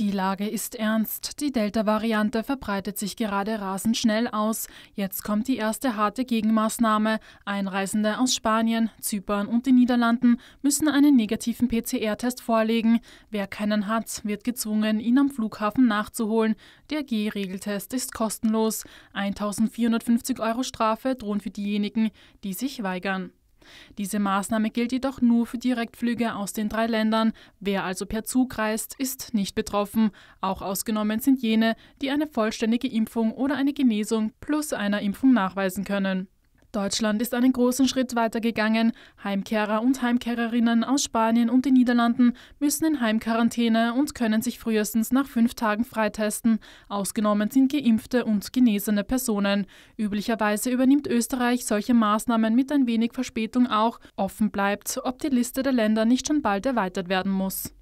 Die Lage ist ernst. Die Delta-Variante verbreitet sich gerade rasend schnell aus. Jetzt kommt die erste harte Gegenmaßnahme. Einreisende aus Spanien, Zypern und den Niederlanden müssen einen negativen PCR-Test vorlegen. Wer keinen hat, wird gezwungen, ihn am Flughafen nachzuholen. Der G-Regeltest ist kostenlos. 1450 Euro Strafe drohen für diejenigen, die sich weigern. Diese Maßnahme gilt jedoch nur für Direktflüge aus den drei Ländern. Wer also per Zug reist, ist nicht betroffen. Auch ausgenommen sind jene, die eine vollständige Impfung oder eine Genesung plus einer Impfung nachweisen können. Deutschland ist einen großen Schritt weitergegangen. Heimkehrer und Heimkehrerinnen aus Spanien und den Niederlanden müssen in Heimquarantäne und können sich frühestens nach fünf Tagen freitesten. Ausgenommen sind geimpfte und genesene Personen. Üblicherweise übernimmt Österreich solche Maßnahmen mit ein wenig Verspätung auch. Offen bleibt, ob die Liste der Länder nicht schon bald erweitert werden muss.